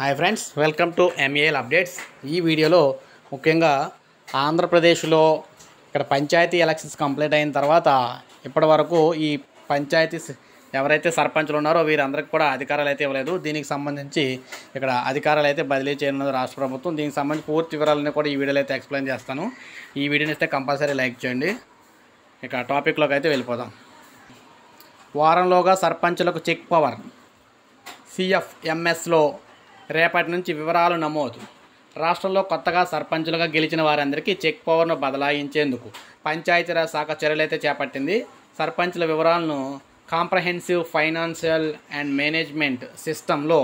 hi friends welcome to MAL updates ఈ వీడియోలో ముఖ్యంగా ఆంధ్రప్రదేశ్లో ఇక్కడ పంచాయతీ ఎలక్షన్స్ కంప్లీట్ అయిన తర్వాత ఇప్పటి వరకు ఈ పంచాయతీ ఎవరైతే సర్పంచ్లు ఉన్నారో వీరందరికి కూడా అధికారాలు అయితే ఇవ్వలేదు దీనికి సంబంధించి ఇక్కడ అధికారాలు అయితే బదిలీ చేయనున్నది రాష్ట్ర ప్రభుత్వం దీనికి సంబంధించి పూర్తి వివరాలను కూడా ఈ వీడియోలో అయితే ఎక్స్ప్లెయిన్ చేస్తాను ఈ వీడియోని ఇస్తే కంపల్సరీ లైక్ చేయండి ఇక టాపిక్లోకి అయితే వెళ్ళిపోదాం వారంలోగా సర్పంచ్లకు చెక్ పవర్ సిఎఫ్ఎంఎస్లో రేపటి నుంచి వివరాలు నమోదు రాష్ట్రంలో కొత్తగా సర్పంచులుగా గెలిచిన వారందరికీ చెక్ పవర్ను బదలాయించేందుకు పంచాయతీరాజ్ శాఖ చర్యలైతే చేపట్టింది సర్పంచుల వివరాలను కాంప్రహెన్సివ్ ఫైనాన్షియల్ అండ్ మేనేజ్మెంట్ సిస్టంలో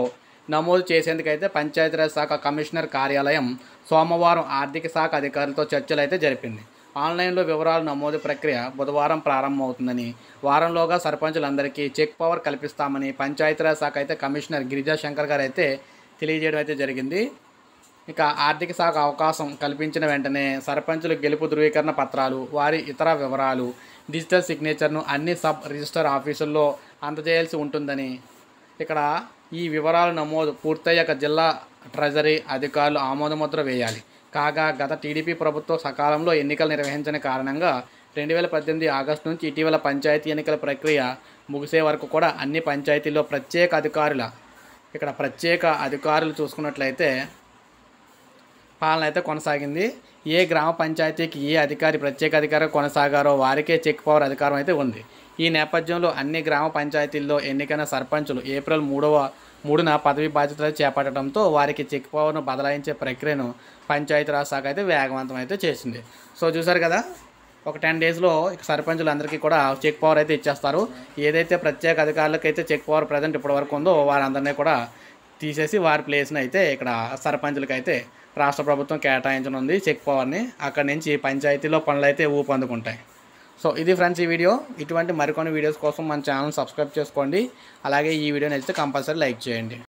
నమోదు చేసేందుకైతే పంచాయతీరాజ్ శాఖ కమిషనర్ కార్యాలయం సోమవారం ఆర్థిక శాఖ అధికారులతో చర్చలు అయితే జరిపింది ఆన్లైన్లో వివరాల నమోదు ప్రక్రియ బుధవారం ప్రారంభమవుతుందని వారంలోగా సర్పంచులందరికీ చెక్ పవర్ కల్పిస్తామని పంచాయతీరాజ్ శాఖ అయితే కమిషనర్ గిరిజా శంకర్ గారు అయితే తెలియజేయడం అయితే జరిగింది ఇక ఆర్థిక శాఖ అవకాశం కల్పించిన వెంటనే సర్పంచుల గెలుపు ధృవీకరణ పత్రాలు వారి ఇతర వివరాలు డిజిటల్ సిగ్నేచర్ను అన్ని సబ్ రిజిస్టర్ ఆఫీసుల్లో అందజేయాల్సి ఉంటుందని ఇక్కడ ఈ వివరాలు నమోదు పూర్తయ్యాక జిల్లా ట్రెజరీ అధికారులు ఆమోదముద్ర వేయాలి కాగా గత టీడీపీ ప్రభుత్వం సకాలంలో ఎన్నికలు నిర్వహించిన కారణంగా రెండు వేల పద్దెనిమిది ఆగస్టు నుంచి ఇటీవల పంచాయతీ ఎన్నికల ప్రక్రియ ముగిసే వరకు కూడా అన్ని పంచాయతీల్లో ప్రత్యేక అధికారుల ఇక్కడ ప్రత్యేక అధికారులు చూసుకున్నట్లయితే పాలన అయితే కొనసాగింది ఏ గ్రామ పంచాయతీకి ఏ అధికారి ప్రత్యేక అధికారి కొనసాగారో వారికే చెక్ పవర్ అధికారం అయితే ఉంది ఈ నేపథ్యంలో అన్ని గ్రామ పంచాయతీల్లో ఎన్నికైన సర్పంచులు ఏప్రిల్ మూడవ మూడున పదవి బాధ్యతలు చేపట్టడంతో వారికి చెక్ పవర్ను బదలాయించే ప్రక్రియను పంచాయతీరాజ్ శాఖ అయితే వేగవంతం అయితే చేసింది సో చూసారు కదా ఒక టెన్ డేస్లో సర్పంచులందరికీ కూడా చెక్ పవర్ అయితే ఇచ్చేస్తారు ఏదైతే ప్రత్యేక అధికారులకైతే చెక్ పవర్ ప్రజెంట్ ఇప్పటి వరకు ఉందో వారందరినీ కూడా తీసేసి వారి ప్లేస్ని అయితే ఇక్కడ సర్పంచులకైతే రాష్ట్ర ప్రభుత్వం కేటాయించనుంది చెక్ పవర్ని అక్కడి నుంచి పంచాయతీలో పనులు అయితే ఊపందుకుంటాయి సో ఇది ఫ్రెండ్స్ ఈ వీడియో ఇటువంటి మరికొన్ని వీడియోస్ కోసం మన ఛానల్ సబ్స్క్రైబ్ చేసుకోండి అలాగే ఈ వీడియో నచ్చితే కంపల్సరీ లైక్ చేయండి